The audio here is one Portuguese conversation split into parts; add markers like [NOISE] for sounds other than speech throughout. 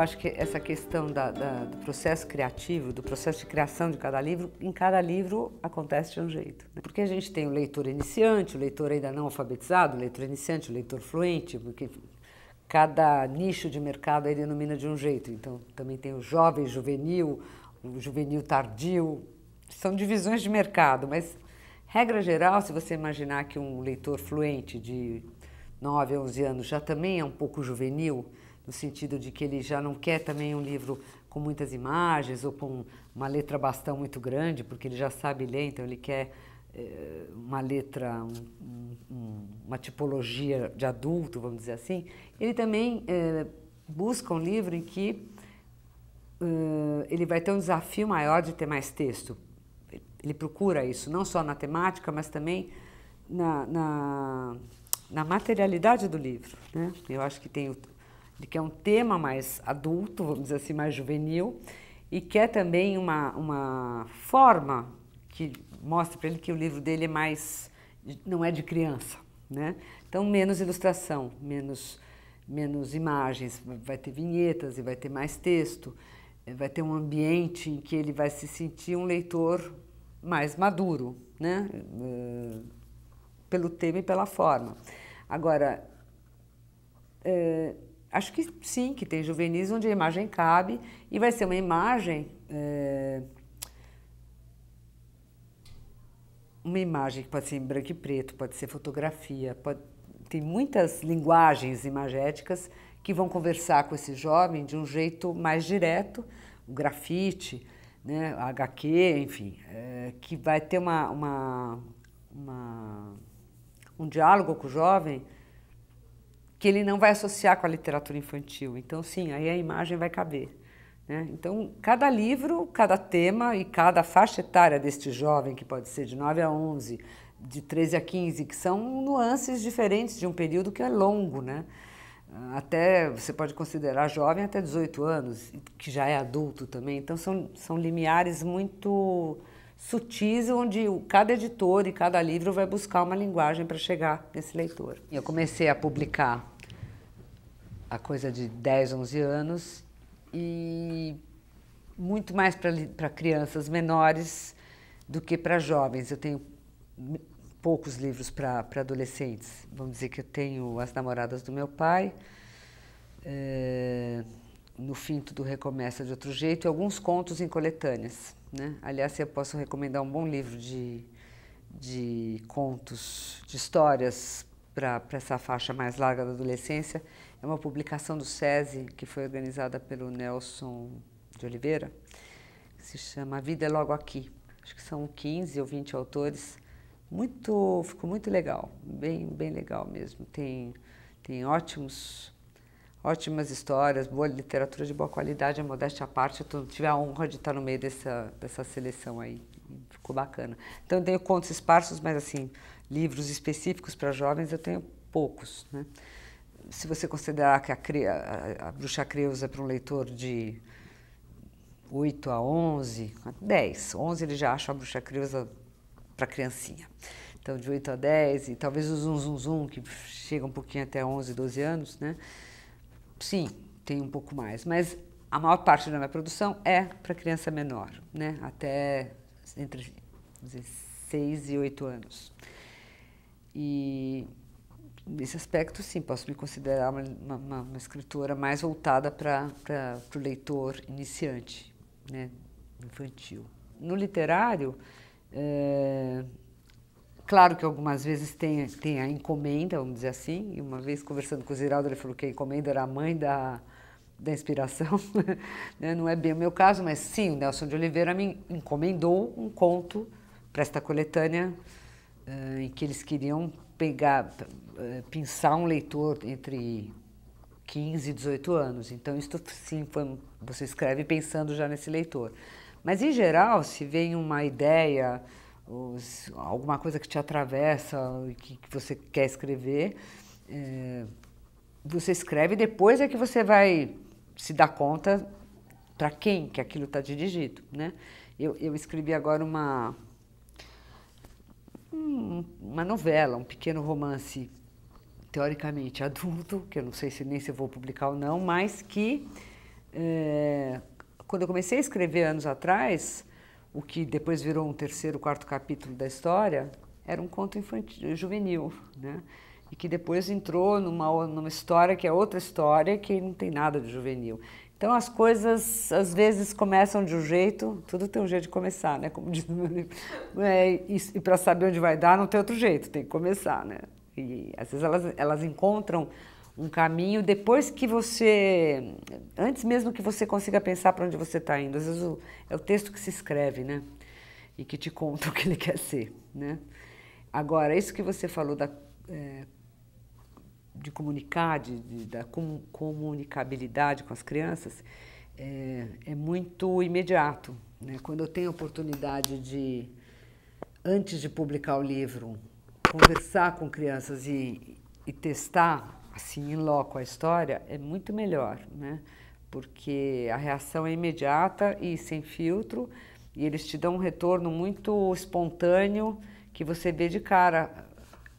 acho que essa questão da, da, do processo criativo, do processo de criação de cada livro, em cada livro acontece de um jeito. Né? Porque a gente tem o leitor iniciante, o leitor ainda não alfabetizado, o leitor iniciante, o leitor fluente, porque cada nicho de mercado ele denomina de um jeito. Então, também tem o jovem, juvenil, o juvenil tardio. São divisões de mercado, mas, regra geral, se você imaginar que um leitor fluente de 9 a 11 anos já também é um pouco juvenil, no sentido de que ele já não quer também um livro com muitas imagens ou com uma letra bastão muito grande, porque ele já sabe ler, então ele quer eh, uma letra, um, um, uma tipologia de adulto, vamos dizer assim. Ele também eh, busca um livro em que eh, ele vai ter um desafio maior de ter mais texto. Ele procura isso, não só na temática, mas também na, na, na materialidade do livro. Né? Eu acho que tem o, que é um tema mais adulto, vamos dizer assim, mais juvenil, e quer é também uma, uma forma que mostre para ele que o livro dele é mais não é de criança, né? Então menos ilustração, menos menos imagens, vai ter vinhetas e vai ter mais texto, vai ter um ambiente em que ele vai se sentir um leitor mais maduro, né? Pelo tema e pela forma. Agora é, acho que sim, que tem juvenis onde a imagem cabe e vai ser uma imagem. É, uma imagem que pode ser em branco e preto, pode ser fotografia, pode, tem muitas linguagens imagéticas que vão conversar com esse jovem de um jeito mais direto, o grafite, né, a HQ, enfim, é, que vai ter uma, uma, uma, um diálogo com o jovem que ele não vai associar com a literatura infantil. Então, sim, aí a imagem vai caber. Né? Então, cada livro, cada tema e cada faixa etária deste jovem, que pode ser de 9 a 11, de 13 a 15, que são nuances diferentes de um período que é longo, né? Até você pode considerar jovem até 18 anos, que já é adulto também. Então, são, são limiares muito sutis, onde cada editor e cada livro vai buscar uma linguagem para chegar nesse leitor. Eu comecei a publicar a coisa de 10, 11 anos, e muito mais para crianças menores do que para jovens. Eu tenho poucos livros para adolescentes. Vamos dizer que eu tenho As Namoradas do Meu Pai, é, No Fim Tudo Recomeça de Outro Jeito, e alguns contos em coletâneas. Né? Aliás, eu posso recomendar um bom livro de, de contos, de histórias para essa faixa mais larga da adolescência é uma publicação do SESI, que foi organizada pelo Nelson de Oliveira, que se chama A Vida é Logo Aqui. Acho que são 15 ou 20 autores. Muito, ficou muito legal, bem, bem legal mesmo. Tem, tem ótimos, ótimas histórias, boa literatura de boa qualidade, a modéstia à parte. Eu tive a honra de estar no meio dessa, dessa seleção aí. Ficou bacana. Então, eu tenho contos esparsos, mas assim, livros específicos para jovens, eu tenho poucos. Né? Se você considerar que a, a, a Bruxa Creusa é para um leitor de 8 a 11, 10, 11 ele já acha a Bruxa Creusa para criancinha. Então, de 8 a 10, e talvez os Zum Zum Zum, que chega um pouquinho até 11, 12 anos, né? Sim, tem um pouco mais, mas a maior parte da minha produção é para criança menor, né? Até entre 16 e 8 anos. E nesse aspecto, sim, posso me considerar uma, uma, uma escritora mais voltada para o leitor iniciante, né, infantil. No literário, é, claro que algumas vezes tem, tem a encomenda, vamos dizer assim, e uma vez conversando com o Ziraldo, ele falou que a encomenda era a mãe da, da inspiração, [LAUGHS] né. não é bem o meu caso, mas sim, o Nelson de Oliveira me encomendou um conto para esta coletânea uh, que eles queriam pegar, uh, pinçar um leitor entre 15 e 18 anos. Então, isso sim, foi, você escreve pensando já nesse leitor. Mas, em geral, se vem uma ideia, alguma coisa que te atravessa, que, que você quer escrever, é, você escreve depois é que você vai se dar conta para quem que aquilo está dirigido, né? Eu, eu escrevi agora uma uma novela, um pequeno romance teoricamente adulto, que eu não sei se nem se vou publicar ou não, mas que é, quando eu comecei a escrever anos atrás, o que depois virou um terceiro, quarto capítulo da história, era um conto infantil, juvenil, né? E que depois entrou numa, numa história que é outra história que não tem nada de juvenil. Então as coisas às vezes começam de um jeito, tudo tem um jeito de começar, né? Como diz o meu livro. É, e, e para saber onde vai dar, não tem outro jeito, tem que começar, né? E às vezes elas, elas encontram um caminho depois que você, antes mesmo que você consiga pensar para onde você está indo. Às vezes o, é o texto que se escreve, né? E que te conta [LAUGHS] o que ele quer ser, né? Agora isso que você falou da é, de comunicar, de, de da com, comunicabilidade com as crianças, é, é muito imediato. Né? Quando eu tenho a oportunidade de, antes de publicar o livro, conversar com crianças e, e testar, assim, em loco a história, é muito melhor, né? Porque a reação é imediata e sem filtro, e eles te dão um retorno muito espontâneo que você vê de cara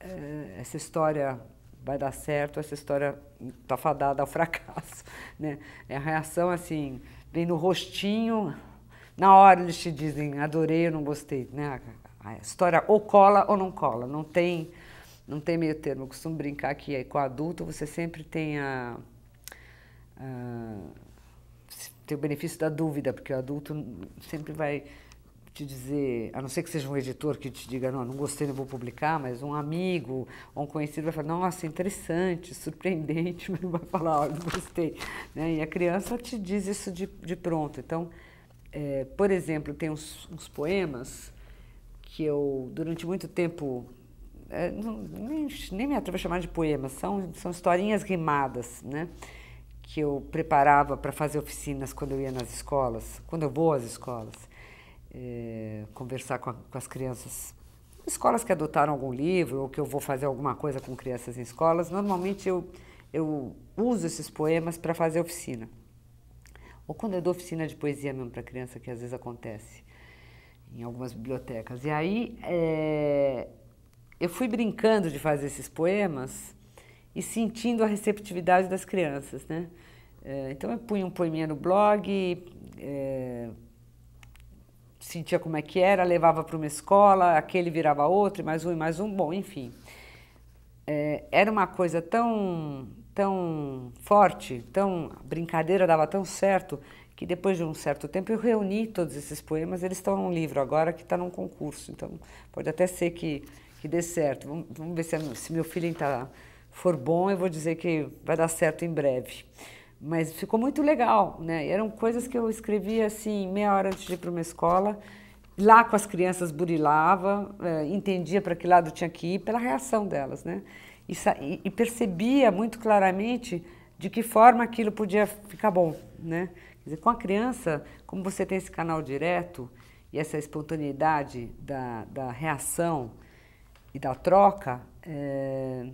é, essa história vai dar certo, essa história está fadada ao fracasso. [LAUGHS] Né? É a reação assim, vem no rostinho, na hora eles te dizem, adorei ou não gostei. Né? A história ou cola ou não cola, não tem, não tem meio termo. Eu costumo brincar que aí, com adulto você sempre tem a, a tem o benefício da dúvida, porque o adulto sempre vai te dizer, a não ser que seja um editor que te diga, não, não gostei, não vou publicar, mas um amigo ou um conhecido vai falar, nossa, interessante, surpreendente, [LAUGHS] mas não vai falar, não gostei. Né? E a criança te diz isso de, de pronto. Então, é, por exemplo, tem uns, uns, poemas que eu, durante muito tempo, é, não, nem, nem me atrevo a chamar de poemas, são, são historinhas rimadas, né? que eu preparava para fazer oficinas quando eu ia nas escolas, quando eu vou às escolas é, conversar com, a, com, as crianças. Escolas que adotaram algum livro ou que eu vou fazer alguma coisa com crianças em escolas, normalmente eu, eu uso esses poemas para fazer oficina. Ou quando eu dou oficina de poesia mesmo para criança, que às vezes acontece em algumas bibliotecas. E aí é, eu fui brincando de fazer esses poemas e sentindo a receptividade das crianças, né? É, então eu punho um poeminha no blog, é, sentia como é que era, levava para uma escola, aquele virava outro, e mais um e mais um, bom, enfim. É, era uma coisa tão, tão forte, tão a brincadeira dava tão certo que depois de um certo tempo eu reuni todos esses poemas, eles estão num livro agora que está num concurso, então pode até ser que, que dê certo. Vamos, vamos ver se, se meu filho tá, for bom, eu vou dizer que vai dar certo em breve. Mas ficou muito legal, né? E eram coisas que eu escrevia assim, meia hora antes de ir para uma escola. Lá com as crianças burilava, eh, entendia para que lado tinha que ir pela reação delas, né? E, e percebia muito claramente de que forma aquilo podia ficar bom, né? Quer dizer, com a criança, como você tem esse canal direto e essa espontaneidade da, da reação e da troca, é,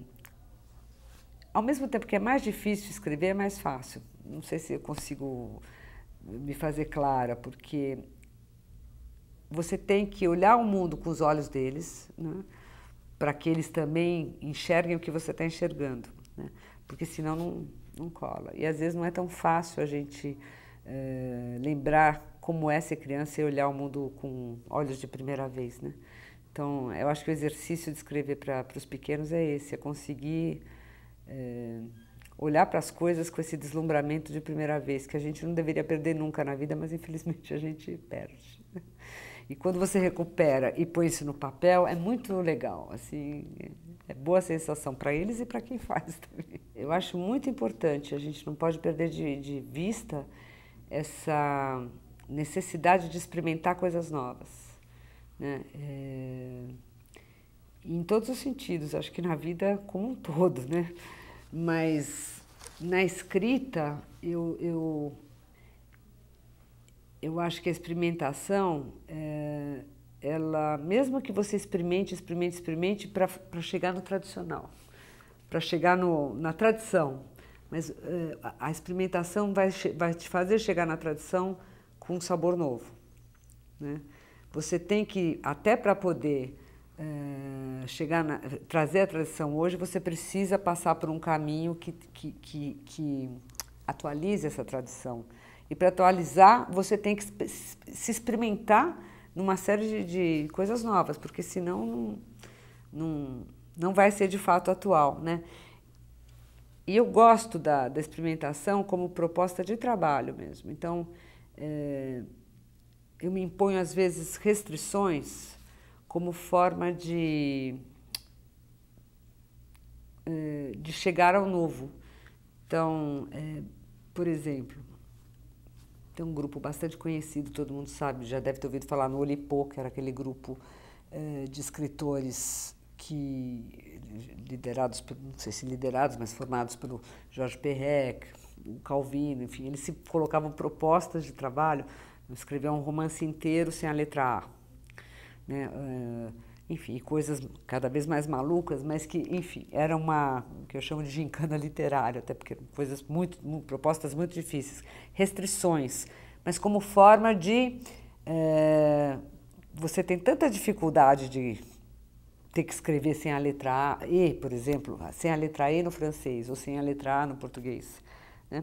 ao mesmo tempo que é mais difícil escrever, é mais fácil. Não sei se eu consigo me fazer clara, porque você tem que olhar o mundo com os olhos deles, né? para que eles também enxerguem o que você está enxergando, né? porque senão não, não cola. E às vezes não é tão fácil a gente é, lembrar como é ser criança e olhar o mundo com olhos de primeira vez. Né? Então, eu acho que o exercício de escrever para os pequenos é esse, é conseguir é, olhar para as coisas com esse deslumbramento de primeira vez, que a gente não deveria perder nunca na vida, mas infelizmente [LAUGHS] a gente perde. E quando você recupera e põe isso no papel, é muito legal, assim, é boa sensação para eles e para quem [LAUGHS] faz também. Eu acho muito importante, a gente não pode perder de, de vista essa necessidade de experimentar coisas novas, né? É, em todos os sentidos, acho que na vida como um todo, né? Mas na escrita, eu, eu, eu acho que a experimentação, é, ela, mesmo que você experimente, experimente, experimente, para chegar no tradicional, para chegar no, na tradição. Mas é, a experimentação vai, vai te fazer chegar na tradição com um sabor novo. Né? Você tem que, até para poder eh, chegar na, trazer a tradição hoje, você precisa passar por um caminho que, que, que, que atualize essa tradição. E para atualizar, você tem que se experimentar numa série de, de coisas novas, porque senão não, não, não vai ser de fato atual, né? E eu gosto da, da experimentação como proposta de trabalho mesmo. Então, é, eu me imponho às vezes restrições como forma de, eh, de chegar ao novo. Então, é, por exemplo, tem um grupo bastante conhecido, todo mundo sabe, já deve ter ouvido falar no Olipô, que era aquele grupo é, de escritores que liderados, por, não sei se liderados, mas formados pelo Jorge Perrec, o Calvino, enfim, eles se colocavam propostas de trabalho, escrever um romance inteiro sem a letra A né? Uh, enfim, coisas cada vez mais malucas, mas que, enfim, era uma que eu chamo de gincana literária, até porque coisas muito, propostas muito difíceis, restrições, mas como forma de uh, você tem tanta dificuldade de ter que escrever sem a letra A, E, por exemplo, sem a letra E no francês ou sem a letra A no português, né?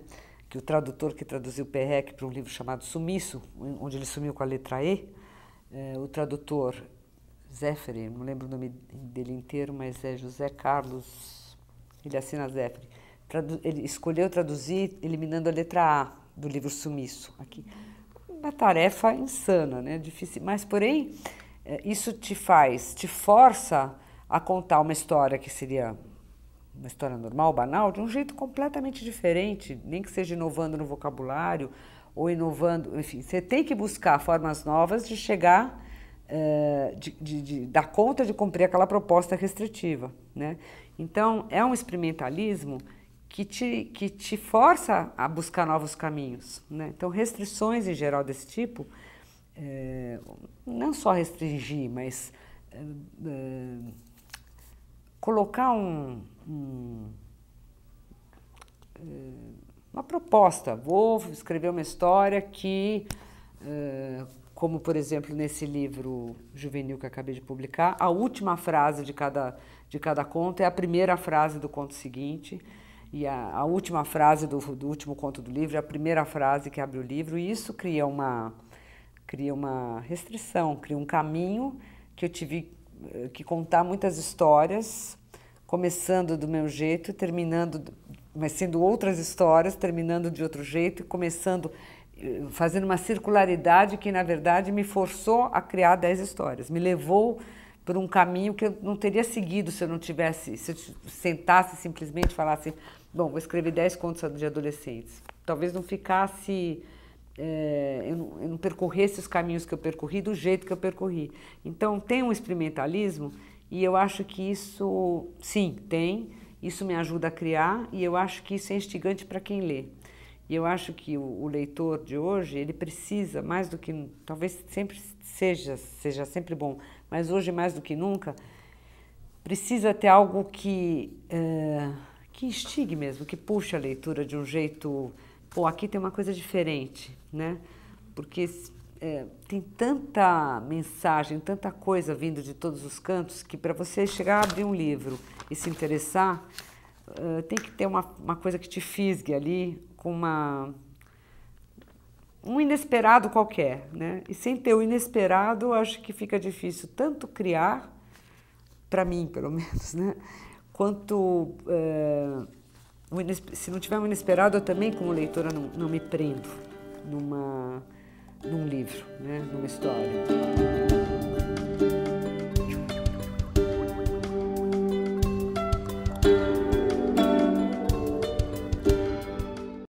que o tradutor que traduziu Perec para um livro chamado Sumiço, onde ele sumiu com a letra E, é, o tradutor Zéfere, não lembro o nome dele inteiro, mas é José Carlos, ele assina Zéfere. Tradu ele escolheu traduzir eliminando a letra A do livro Sumiço. Aqui. Uma tarefa insana, né? difícil, mas porém é, isso te faz, te força a contar uma história que seria uma história normal, banal, de um jeito completamente diferente, nem que seja inovando no vocabulário, ou inovando, enfim, você tem que buscar formas novas de chegar, uh, de, de, de, dar conta de cumprir aquela proposta restritiva, né? Então é um experimentalismo que te, que te força a buscar novos caminhos, né? Então restrições em geral desse tipo, é, não só restringir, mas é, é, colocar um, um uma proposta. Vou escrever uma história que, eh, como por exemplo nesse livro juvenil que acabei de publicar, a última frase de cada, de cada conto é a primeira frase do conto seguinte. E a, a última frase do, do, último conto do livro é a primeira frase que abre o livro, e isso cria uma, cria uma restrição, cria um caminho que eu tive eh, que contar muitas histórias, começando do meu jeito e terminando mas sendo outras histórias, terminando de outro jeito e começando, eh, fazendo uma circularidade que, na verdade, me forçou a criar dez histórias, me levou por um caminho que eu não teria seguido se eu não tivesse, se eu sentasse simplesmente e falasse, bom, vou escrever dez contos de adolescentes. Talvez não ficasse, é, eu, não, eu, não, percorresse os caminhos que eu percorri do jeito que eu percorri. Então, tem um experimentalismo e eu acho que isso, sim, tem, isso me ajuda a criar e eu acho que isso é instigante para quem lê. E eu acho que o, o, leitor de hoje, ele precisa, mais do que talvez sempre seja, seja sempre bom, mas hoje mais do que nunca, precisa ter algo que, é, que instigue mesmo, que puxe a leitura de um jeito. Pô, aqui tem uma coisa diferente, né? Porque é, tem tanta mensagem, tanta coisa vindo de todos os cantos que para você chegar a abrir um livro e se interessar, tem que ter uma, uma coisa que te fisgue ali com uma um inesperado qualquer, né? E sem ter o inesperado, acho que fica difícil tanto criar, para mim pelo [LAUGHS] menos, né? Quanto se não tiver um inesperado, eu também como leitora não, não me prendo numa num livro, né? numa história.